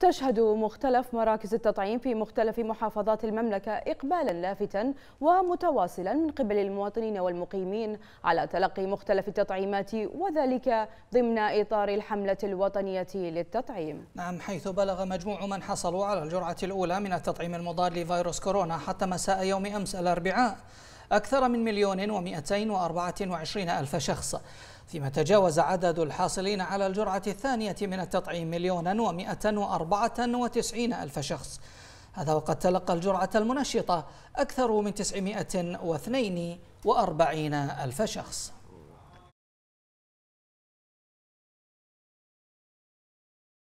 تشهد مختلف مراكز التطعيم في مختلف محافظات المملكة إقبالا لافتا ومتواصلا من قبل المواطنين والمقيمين على تلقي مختلف التطعيمات وذلك ضمن إطار الحملة الوطنية للتطعيم نعم حيث بلغ مجموع من حصلوا على الجرعة الأولى من التطعيم المضاد لفيروس كورونا حتى مساء يوم أمس الأربعاء أكثر من مليون ومئتين وأربعة وعشرين ألف شخص فيما تجاوز عدد الحاصلين على الجرعة الثانية من التطعيم مليون ومئة وأربعة وتسعين ألف شخص هذا وقد تلقى الجرعة المنشطة أكثر من وأربعين ألف شخص